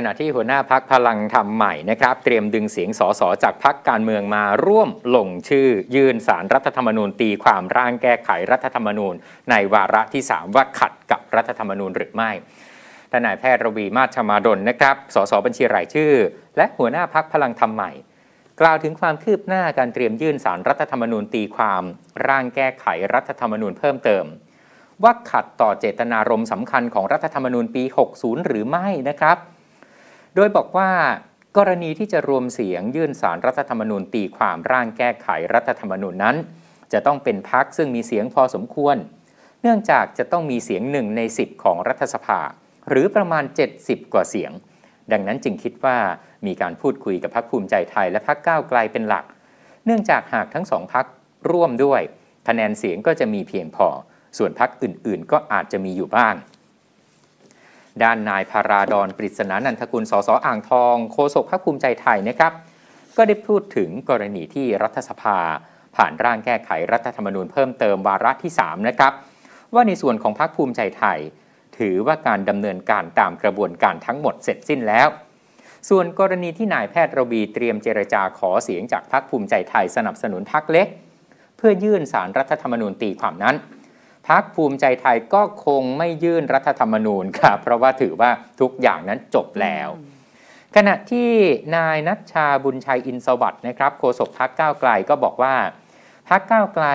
ขณะที่หัวหน้าพักพลังทำใหม่นะครับ เตรียมดึงเสียงสสจากพักการเมืองมาร่วมลงชื่อยื่นสารรัฐธรรมนูญตีความร่างแก้ไขรัฐธรรมนูญ ในวาระที่ 3 ว่าขัดกับรัฐธรรมนูญหรือไม่ทนายแพทย์รวีมาชมาดลนะครับ สสบัญชีรายชื่อ และหัวหน้าพักพลังทำใหม่ กล่าวถึงความคืบหน้าการเตรียมยื่นสารรัฐธรรมนูญตีความ ร่างแก้ไขรัฐธรรมนูญเพิ่มเติม ว่าขัดต่อเจตนารมณ์สำคัญของรัฐธรรมนูญปี 60 หรือไม่นะครับโดยบอกว่ากรณีที่จะรวมเสียงยื่นสารรัฐธรรมนูญตีความร่างแก้ไขรัฐธรรมนูญนั้น จะต้องเป็นพักซึ่งมีเสียงพอสมควร เนื่องจากจะต้องมีเสียงหนึ่งใน 10 ของรัฐสภา หรือประมาณ 70 กว่าเสียง ดังนั้นจึงคิดว่ามีการพูดคุยกับพักภูมิใจไทยและพักก้าวไกลเป็นหลัก เนื่องจากหากทั้งสองพักร่วมด้วยคะแนนเสียงก็จะมีเพียงพอ ส่วนพักอื่นๆ ก็อาจจะมีอยู่บ้างด้านนายพาราดอนปริศนานันทกุลสสอ่างทองโฆษกพรรคภูมิใจไทยนะครับ ก็ได้พูดถึงกรณีที่รัฐสภา ผ่านร่างแก้ไขรัฐธรรมนูญเพิ่มเติมวาระที่ 3 นะครับ ว่าในส่วนของพรรคภูมิใจไทย ถือว่าการดำเนินการตามกระบวนการทั้งหมดเสร็จสิ้นแล้ว ส่วนกรณีที่นายแพทย์ระบีเตรียมเจรจาขอเสียงจากพรรคภูมิใจไทยสนับสนุนพรรคเล็ก เพื่อยื่นสารรัฐธรรมนูญตีความนั้นพักภูมิใจไทยก็คงไม่ยื่นรัฐธรรมนูญครับ เพราะว่าถือว่าทุกอย่างนั้นจบแล้ว ขณะที่นายนัชชาบุญชัยอินสวัสด์นะครับโฆษกพักก้าวไกลก็บอกว่าพักก้าวไกล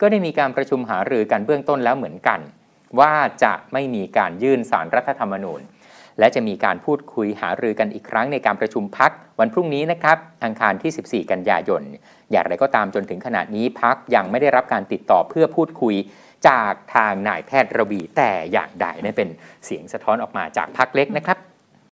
ก็ได้มีการประชุมหารือกันเบื้องต้นแล้วเหมือนกัน ว่าจะไม่มีการยื่นสารรัฐธรรมนูญ และจะมีการพูดคุยหารือกันอีกครั้งในการประชุมพักวันพรุ่งนี้นะครับอังคารที่14กันยายนอย่างไรก็ตามจนถึงขณะนี้พักยังไม่ได้รับการติดต่อเพื่อพูดคุยจากทางนายแพทย์ระวีแต่อย่างใดนั่นเป็นเสียงสะท้อนออกมาจากพักเล็กนะครับ